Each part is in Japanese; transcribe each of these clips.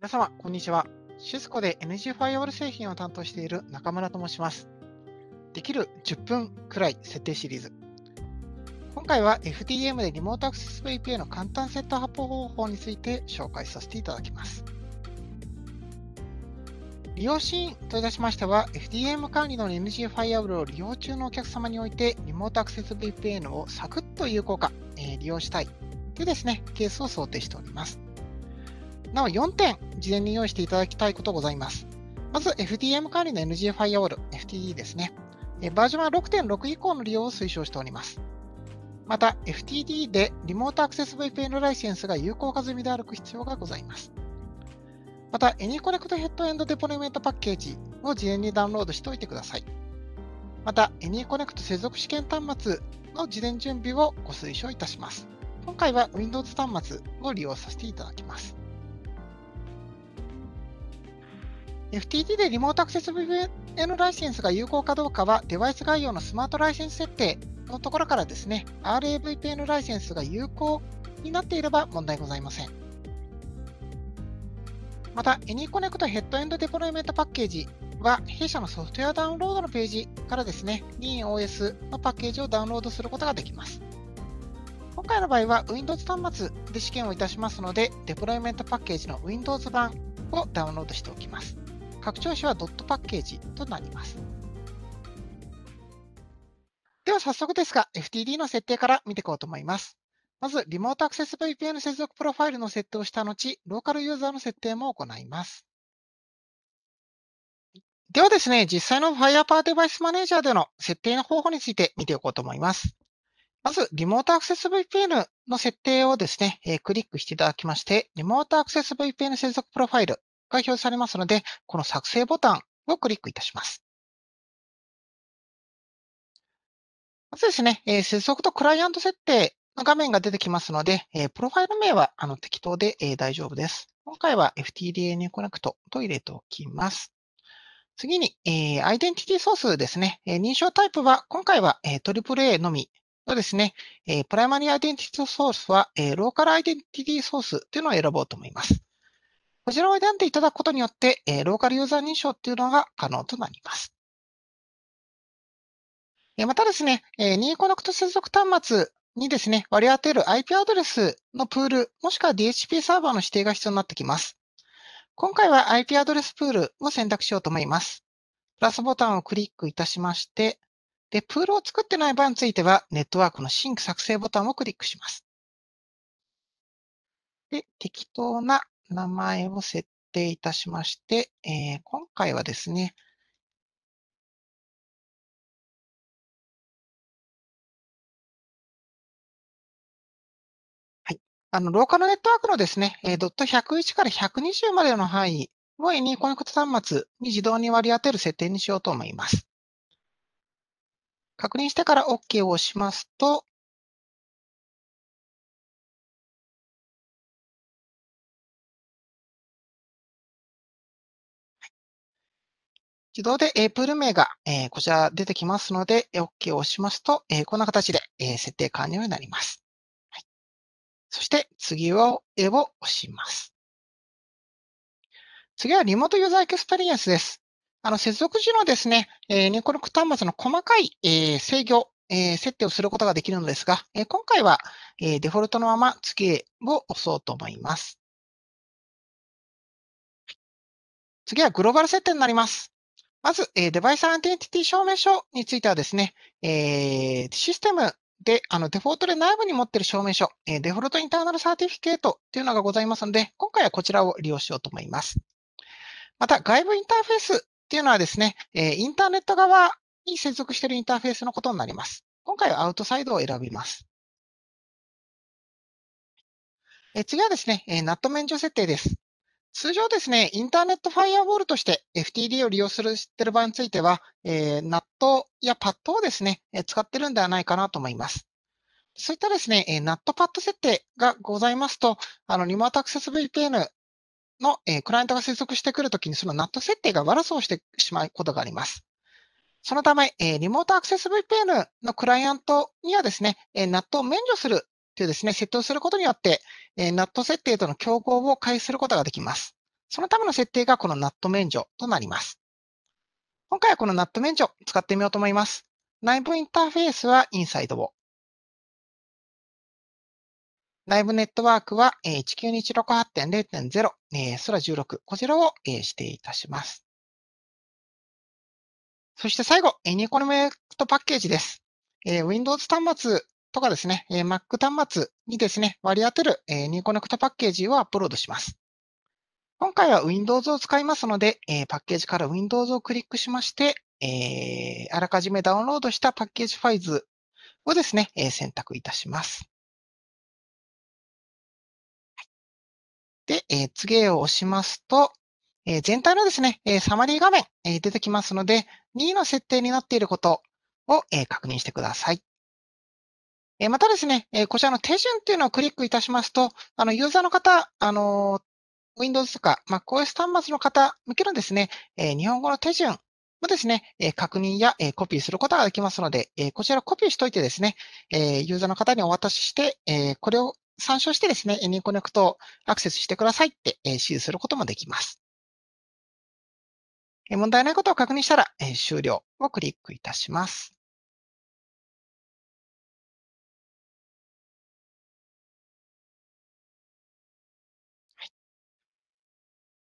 皆様、こんにちは。シスコで NG ファイアウォール製品を担当している中村と申します。できる10分くらい設定シリーズ。今回は FDM でリモートアクセス VPA の簡単セット発行方法について紹介させていただきます。利用シーンといたしましては、FDM 管理の NG ファイアウォールを利用中のお客様において、リモートアクセス VPN をサクッと有効化、えー、利用したいというですね、ケースを想定しております。なお4点、事前に用意していただきたいことございます。まず、FDM 管理の NG ファイアウォール、FTD ですね。バージョンは6.6以降の利用を推奨しております。また、FTD でリモートアクセス VPN ライセンスが有効化済みで歩く必要がございます。また、AnyConnect ヘッドエンドデポネメントパッケージを事前にダウンロードしておいてください。また、AnyConnect 接続試験端末の事前準備をご推奨いたします。今回は Windows 端末を利用させていただきます。FTT でリモートアクセス VPN ライセンスが有効かどうかは、デバイス概要のスマートライセンス設定のところからですね、RAVPN ライセンスが有効になっていれば問題ございません。また、AnyConnect ヘッドエンドデプロイメントパッケージは、弊社のソフトウェアダウンロードのページからですね、DeanOS のパッケージをダウンロードすることができます。今回の場合は Windows 端末で試験をいたしますので、デプロイメントパッケージの Windows 版をダウンロードしておきます。拡張子はドットパッケージとなります。では早速ですが、FTD の設定から見ていこうと思います。まず、リモートアクセス VPN 接続プロファイルの設定をした後、ローカルユーザーの設定も行います。ではですね、実際の Firepower デバイスマネージャーでの設定の方法について見ていこうと思います。まず、リモートアクセス VPN の設定をですね、えクリックしていただきまして、リモートアクセス VPN 接続プロファイル開表されますので、この作成ボタンをクリックいたします。まずですね、えー、接続とクライアント設定の画面が出てきますので、えー、プロファイル名はあの適当で、えー、大丈夫です。今回は FTDNA コネクトと入れておきます。次に、えー、アイデンティティソースですね。えー、認証タイプは、今回は、えー、AAA のみのですね、えー、プライマリーアイデンティティソースは、えー、ローカルアイデンティティソースというのを選ぼうと思います。こちらを選んでいただくことによって、えローカルユーザー認証っていうのが可能となります。またですね、ニーコネクト接続端末にですね、割り当てる IP アドレスのプール、もしくは DHCP サーバーの指定が必要になってきます。今回は IP アドレスプールを選択しようと思います。プラスボタンをクリックいたしまして、で、プールを作ってない場合については、ネットワークのシンク作成ボタンをクリックします。で、適当な名前を設定いたしまして、えー、今回はですね、はい。あの、ローカルネットワークのですね、えー、ドット101から120までの範囲をエニーコネクト端末に自動に割り当てる設定にしようと思います。確認してから OK を押しますと、自動で、えプール名が、えこちら出てきますので、OK を押しますと、えこんな形で、え設定完了になります。はい、そして、次を、絵を押します。次はリモートユーザーエクスペリエンスです。あの、接続時のですね、えニコロック端末の細かい、え制御、え設定をすることができるのですが、え今回は、えデフォルトのまま次を押そうと思います。次はグローバル設定になります。まず、えー、デバイスアンテンティティ証明書についてはですね、えー、システムで、あの、デフォルトで内部に持っている証明書、えー、デフォルトインターナルサーティフィケートというのがございますので、今回はこちらを利用しようと思います。また、外部インターフェースっていうのはですね、えー、インターネット側に接続しているインターフェースのことになります。今回はアウトサイドを選びます。えー、次はですね、えー、ナット免除設定です。通常ですね、インターネットファイアウォールとして FTD を利用するしてる場合については、えー、NAT や p a t をですね、え使ってるんではないかなと思います。そういったですね、え NAT パッド設定がございますと、あの、リモートアクセス VPN の、えクライアントが接続してくるときに、その NAT 設定が悪そをしてしまうことがあります。そのため、えリモートアクセス VPN のクライアントにはですね、え NAT を免除するというですね、設定をすることによって、えー、NAT 設定との競合を開始することができます。そのための設定がこの NAT 免除となります。今回はこの NAT 免除使ってみようと思います。内部インターフェースはインサイドを。内部ネットワークは19216.8.0、えー、ス16、こちらを、え指定いたします。そして最後、ニコルメクトパッケージです。え Windows 端末とかですね、え Mac 端末にですね、割り当てる、えニーコネクトパッケージをアップロードします。今回は Windows を使いますので、えパッケージから Windows をクリックしまして、えあらかじめダウンロードしたパッケージファイズをですね、え選択いたします。で、え次を押しますと、え全体のですね、えサマリー画面、え出てきますので、2の設定になっていることを、え確認してください。えまたですね、えこちらの手順っていうのをクリックいたしますと、あの、ユーザーの方、あの、Windows とか MacOS 端末の方向けのですね、え日本語の手順もですね、え確認や、えコピーすることができますので、えこちらコピーしといてですね、えユーザーの方にお渡しして、えこれを参照してですね、Any Connect をアクセスしてくださいって、え指示することもできます。問題ないことを確認したら、え終了をクリックいたします。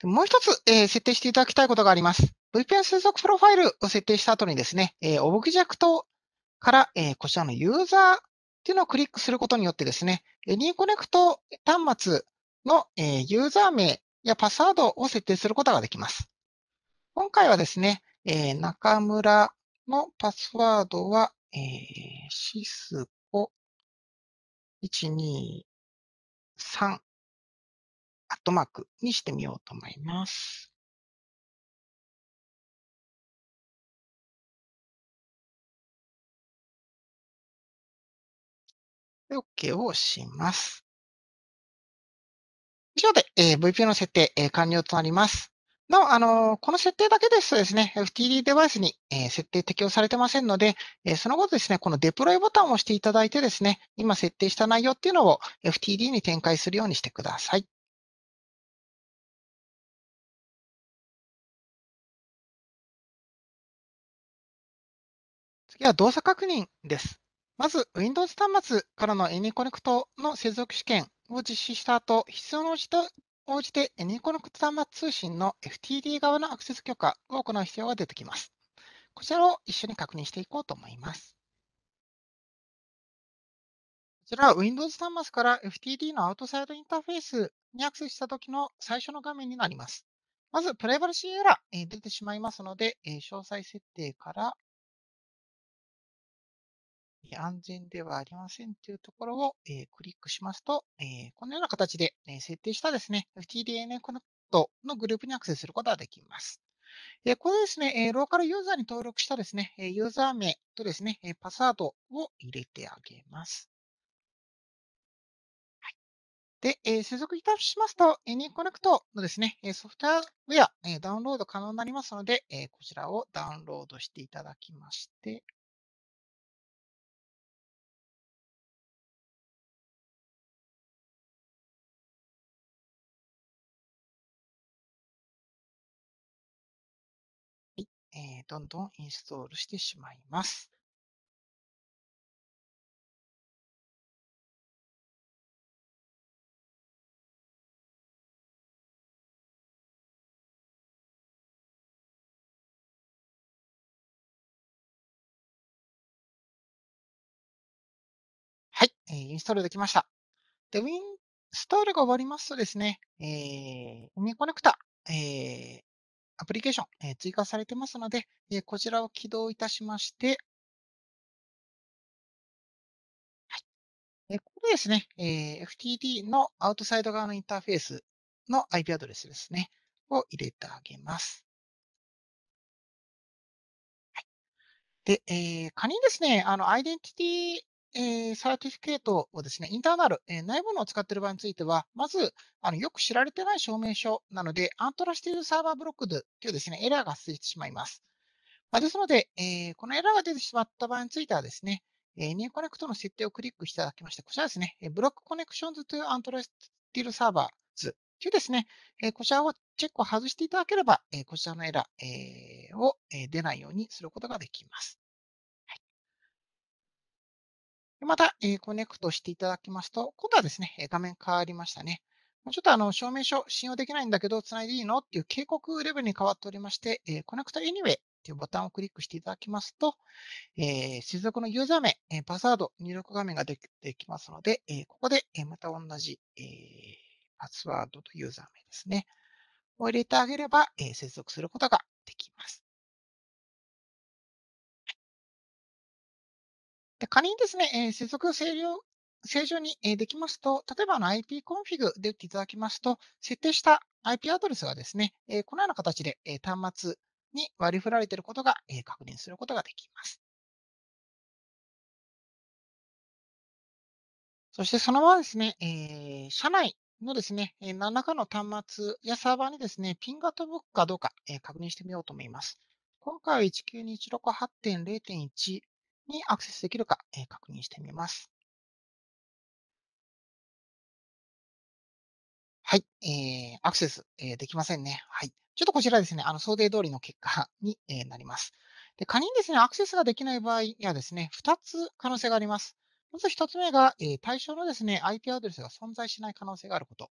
もう一つ、えー、設定していただきたいことがあります。VPN 接続プロファイルを設定した後にですね、えー、オブジェクトから、えー、こちらのユーザーっていうのをクリックすることによってですね、リンコネクト端末の、えー、ユーザー名やパスワードを設定することができます。今回はですね、えー、中村のパスワードは、えー、シスコ123トマークにしてみようと思います。で、OK を押します。以上で、えー、VPN の設定、えー、完了となります。なお、あのー、この設定だけですとですね、FTD デバイスに、えー、設定適用されてませんので、えー、その後ですね、このデプロイボタンを押していただいてですね、今設定した内容っていうのを FTD に展開するようにしてください。次は動作確認です。まず、Windows 端末からの AnyConnect の接続試験を実施した後、必要に応じて AnyConnect 端末通信の FTD 側のアクセス許可を行う必要が出てきます。こちらを一緒に確認していこうと思います。こちらは Windows 端末から FTD のアウトサイドインターフェースにアクセスした時の最初の画面になります。まず、プライバシーエラー出てしまいますので、詳細設定から安全ではありませんというところを、えクリックしますと、えこのような形で、え設定したですね、FTDNA コネクトのグループにアクセスすることができます。これですね、ローカルユーザーに登録したですね、ユーザー名とですね、パスワードを入れてあげます。で、え接続いたしますと、n コ Connect のですね、ソフトウェア、えダウンロード可能になりますので、えこちらをダウンロードしていただきまして、えー、どんどんインストールしてしまいます。はい、えー、インストールできました。で、ウィンストールが終わりますとですね、えー、ウィンコネクタ、えー、アプリケーション、え追加されてますので、えこちらを起動いたしまして、はい、えここでですね、え FTD のアウトサイド側のインターフェースの IP アドレスですね、を入れてあげます。で、えー、仮にですね、あの、アイデンティティえサーティフィケートをですね、インターナル、えないのを使っている場合については、まず、あのよく知られてない証明書なので、アントラスティブサーバーブロックでというですね、エラーが発生してしまいます。まですので、えー、このエラーが出てしまった場合についてはですね、えー、ニューコネクトの設定をクリックしていただきまして、こちらですね、ブロックコネクションズというアントラスティルサーバーズというですね、えー、こちらをチェックを外していただければ、えー、こちらのエラー、えー、を、えー、出ないようにすることができます。また、えコネクトしていただきますと、今度はですね、画面変わりましたね。ちょっとあの、証明書信用できないんだけど、繋いでいいのっていう警告レベルに変わっておりまして、えー、c o n n Anyway っていうボタンをクリックしていただきますと、えー、接続のユーザー名、えパスワード入力画面が出てきますので、えここで、えまた同じ、えパスワードとユーザー名ですね。を入れてあげれば、え接続することができます。で仮にですね、えー、接続正常正常にできますと、例えばの ipconfig で打っていただきますと、設定した IP アドレスがですね、えこのような形で、え端末に割り振られていることが、え確認することができます。そしてそのままですね、え社内のですね、え何らかの端末やサーバーにですね、ピンが飛ぶかどうか、え確認してみようと思います。今回は19216.8.0.1にアクセスできるか、え確認してみます。はい、えー、アクセス、えー、できませんね。はい。ちょっとこちらですね、あの想定通りの結果 に、えー、なります。で、仮にですね、アクセスができない場合にはですね、2つ可能性があります。まず1つ目が、えー、対象のですね、IP アドレスが存在しない可能性があること。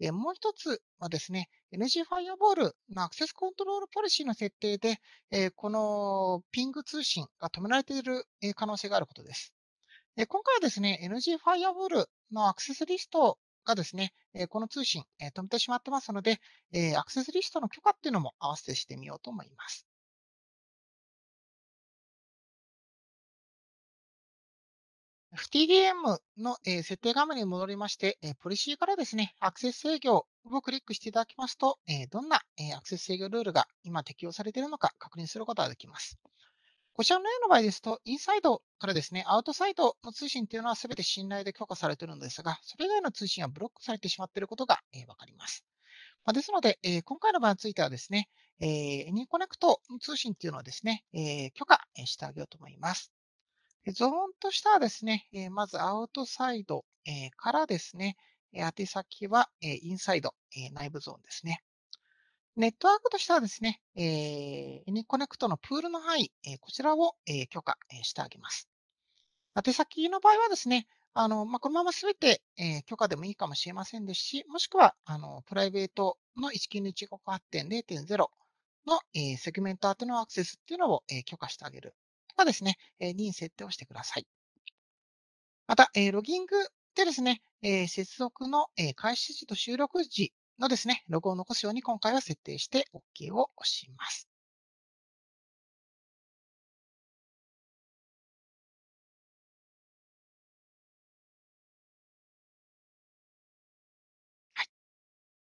えもう一つはですね、NG f i r e ボー l のアクセスコントロールポリシーの設定で、えこのピング通信が止められている可能性があることです。え今回はですね、NG f i r e ボー l のアクセスリストがですね、この通信止めてしまってますので、アクセスリストの許可っていうのも合わせてしてみようと思います。FTDM の、え設定画面に戻りまして、えポリシーからですね、アクセス制御をクリックしていただきますと、えどんな、えアクセス制御ルールが今適用されているのか確認することができます。こちらのような場合ですと、インサイドからですね、アウトサイドの通信というのは全て信頼で許可されているのですが、それ以外の通信はブロックされてしまっていることが、え分かります。まですので、え今回の場合についてはですね、えー、コネクトの通信というのはですね、え許可してあげようと思います。ゾーンとしてはですね、えまずアウトサイド、えからですね、宛先は、えインサイド、え内部ゾーンですね。ネットワークとしてはですね、えニコネクトのプールの範囲、えこちらを、え許可、えしてあげます。宛先の場合はですね、あの、まあ、このまま全て、え許可でもいいかもしれませんですし、もしくは、あの、プライベートの1 9 1 5 8 0 0の、えセグメント宛てのアクセスっていうのを、え許可してあげるはですね、えー、に設定をしてください。また、えー、ロギングでですね、えー、接続の、えー、開始時と収録時のですね、ログを残すように今回は設定して OK を押します。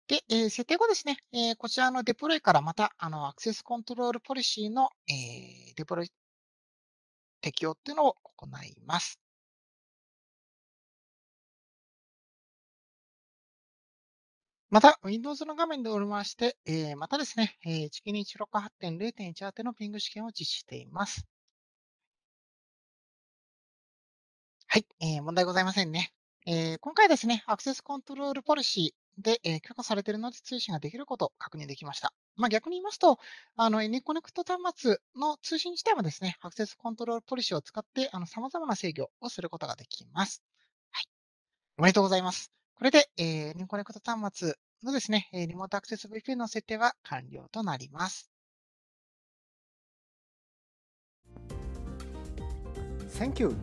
で、えー、設定後ですね、えー、こちらのデプロイからまた、あの、アクセスコントロールポリシーの、えー、デプロイ適用っていうのを行います。また、Windows の画面でおりまして、えー、またですね、えニ19268.0.1宛てのピング試験を実施しています。はい、えー、問題ございませんね。えー、今回ですね、アクセスコントロールポリシー、で、えー、許可されているので通信ができることを確認できました。まあ、逆に言いますと、あの、n コネクト端末の通信自体はですね、アクセスコントロールポリシーを使って、あの、様々な制御をすることができます。はい。おめでとうございます。これで、えー、n コネクト端末のですね、リモートアクセス VPN の設定は完了となります。Thank you!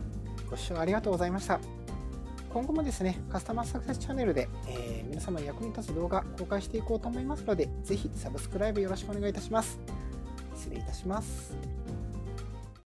ご視聴ありがとうございました。今後もですね、カスタマーサクセスチャンネルで、えー、皆様に役に立つ動画公開していこうと思いますので、ぜひサブスクライブよろしくお願いいたします。失礼いたします。